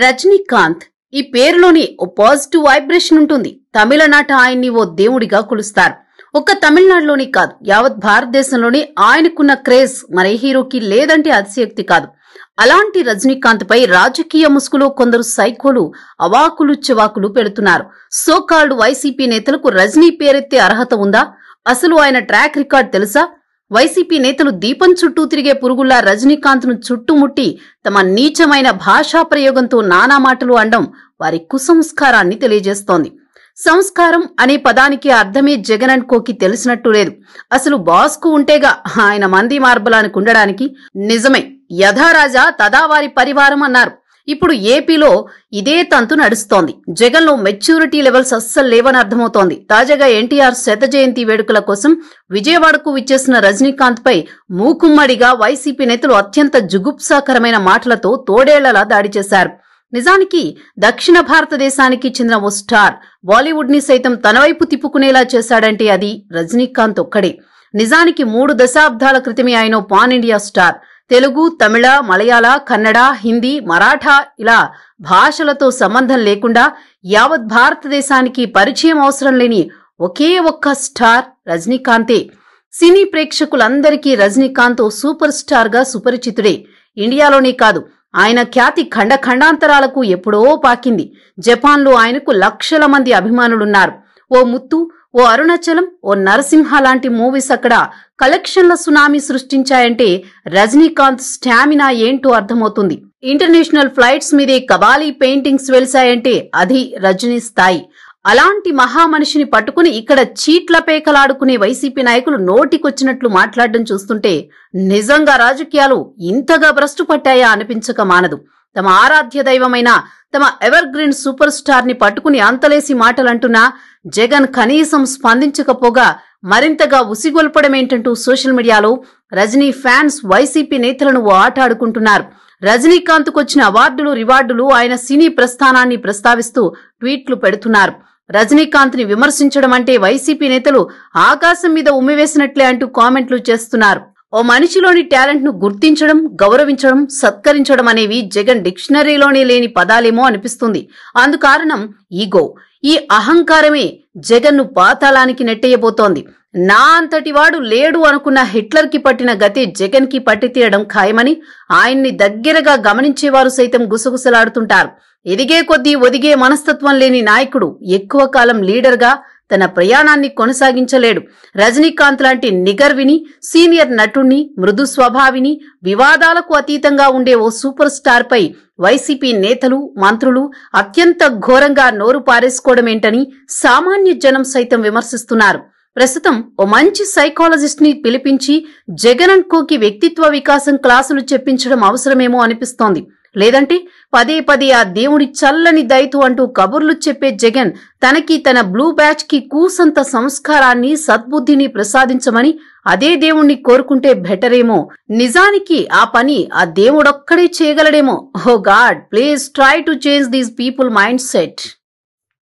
రజనీకాంత్ ఈ పేరులోని O positive vibration ఉంటుంది తమిళనాట ఆయన్ని ఓ దేవుడిగా కొలుస్తారు ఒక్క తమిళనాడులోనే కాదు యావత్ భారతదేశంలోనే ఆయనకున్న క్రేజ్ మరే హీరోకి లేదంటే అతిశక్తి కాదు అలాంటి రజనీకాంత్ పై రాజకీయ ముసుగులో కొందరు సైకోలు అవాకులు చెవాకులు పెడుతున్నారు సోకాల్డ్ వైసీపీ నేతలకు రజనీ పేరెత్తే అర్హత ఉందా అసలు ఆయన ట్రాక్ రికార్డ్ తెలుసా వైసీపీ నేతలు దీపం చుట్టూ తిరిగే పురుగుల్లా రజనీకాంత్ను చుట్టుముట్టి తమ నీచమైన భాషా ప్రయోగంతో నానా మాటలు అండం వారి కుసంస్కారాన్ని తెలియజేస్తోంది సంస్కారం అనే పదానికి అర్థమే జగన్ అండ్ కోకి తెలిసినట్టు లేదు అసలు బాస్కు ఉంటేగా ఆయన మంది మార్బలానికి ఉండడానికి నిజమే యథారాజా తదా వారి పరివారం అన్నారు ఇప్పుడు ఏపీలో ఇదే తంతు నడుస్తోంది జగన్లో మెచ్యూరిటీ లెవెల్స్ అస్సలు లేవని అర్థమవుతోంది తాజాగా ఎన్టీఆర్ శత జయంతి వేడుకల కోసం విజయవాడకు విచ్చేసిన రజనీకాంత్పై మూకుమ్మడిగా వైసీపీ నేతలు అత్యంత జుగుప్సాకరమైన మాటలతో తోడేళ్లలా దాడి చేశారు నిజానికి దక్షిణ భారతదేశానికి చెందిన ఓ స్టార్ బాలీవుడ్ ని సైతం వైపు తిప్పుకునేలా చేశాడంటే అది రజనీకాంత్ ఒక్కడే నిజానికి మూడు దశాబ్దాల క్రితమే ఆయన pan India star Telugu Tamil Malayalam Kannada Hindi Maratha ఇలా భాషలతో సంబంధం లేకుండా యావత్ భారతదేశానికి పరిచయం అవసరం లేని ఒకే ఒక్క స్టార్ రజనీకాంతే సినీ ప్రేక్షకులందరికీ రజనీకాంత్ సూపర్ స్టార్గా సుపరిచితుడే ఇండియాలోనే కాదు ఆయన ఖ్యాతి ఖండ ఖండాంతరాలకు ఎప్పుడో పాకింది జపాన్లో ఆయనకు లక్షల మంది అభిమానులున్నారు ఓ ముత్తు ఓ అరుణాచలం ఓ నరసింహ లాంటి మూవీస్ అక్కడ కలెక్షన్ల సునామీ సృష్టించాయంటే రజనీకాంత్ స్టామినా ఏంటో అర్థమవుతుంది ఇంటర్నేషనల్ ఫ్లైట్స్ మీదే కబాలీ పెయింటింగ్స్ వెలిసాయంటే అది రజనీ స్థాయి అలాంటి మహామనిషిని పట్టుకుని ఇక్కడ చీట్ల పేకలాడుకునే వైసీపీ నాయకులు నోటికొచ్చినట్లు మాట్లాడడం చూస్తుంటే నిజంగా రాజకీయాలు ఇంతగా భ్రష్టు పట్టాయా అనిపించక మానదు తమ ఆరాధ్య దైవమైన తమ ఎవర్ గ్రీన్ సూపర్ స్టార్ ని పట్టుకుని అంతలేసి మాటలంటున్నా జగన్ కనీసం స్పందించకపోగా మరింతగా ఉసిగొల్పడమేంటంటూ సోషల్ మీడియాలో రజనీ ఫ్యాన్స్ వైసీపీ నేతలను ఆటాడుకుంటున్నారు రజనీకాంత్కు వచ్చిన అవార్డులు రివార్డులు ఆయన సినీ ప్రస్థానాన్ని ప్రస్తావిస్తూ ట్వీట్లు పెడుతున్నారు రజనీకాంత్ ని విమర్శించడం అంటే వైసీపీ నేతలు ఆకాశం మీద ఉమ్మివేసినట్లే అంటూ కామెంట్లు చేస్తున్నారు ఓ మనిషిలోని టాలెంట్ను గుర్తించడం గౌరవించడం సత్కరించడం అనేవి జగన్ డిక్షనరీలోనే లేని పదాలేమో అనిపిస్తుంది అందుకారణం ఈగో ఈ అహంకారమే జగన్ను పాతాళానికి నెట్టేయబోతోంది నా అంతటి వాడు లేడు అనుకున్న హిట్లర్కి పట్టిన గతి జగన్కి పట్టి తీయడం ఖాయమని ఆయన్ని దగ్గరగా గమనించేవారు సైతం గుసగుసలాడుతుంటారు ఎదిగే కొద్దీ ఒదిగే మనస్తత్వం లేని నాయకుడు ఎక్కువ కాలం లీడర్గా తన ప్రయాణాన్ని కొనసాగించలేడు రజనీకాంత్ లాంటి విని సీనియర్ నటుణ్ణి మృదు స్వభావిని వివాదాలకు అతీతంగా ఉండే ఓ సూపర్ స్టార్ పై వైసీపీ నేతలు మంత్రులు అత్యంత ఘోరంగా నోరు పారేసుకోవడమేంటని సామాన్య జనం సైతం విమర్శిస్తున్నారు ప్రస్తుతం ఓ మంచి సైకాలజిస్ట్ ని పిలిపించి జగన్ కోకి వ్యక్తిత్వ వికాసం క్లాసులు చెప్పించడం అవసరమేమో అనిపిస్తోంది లేదంటే పదే పదే ఆ దేవుడి చల్లని దయతో అంటూ కబుర్లు చెప్పే జగన్ తనకి తన బ్లూ బ్యాచ్ కి కూసంత సంస్కారాన్ని సద్బుద్ధిని ప్రసాదించమని అదే దేవుణ్ణి కోరుకుంటే బెటరేమో నిజానికి ఆ పని ఆ దేవుడొక్కడే చేయగలడేమో oh God please try to change these people mind set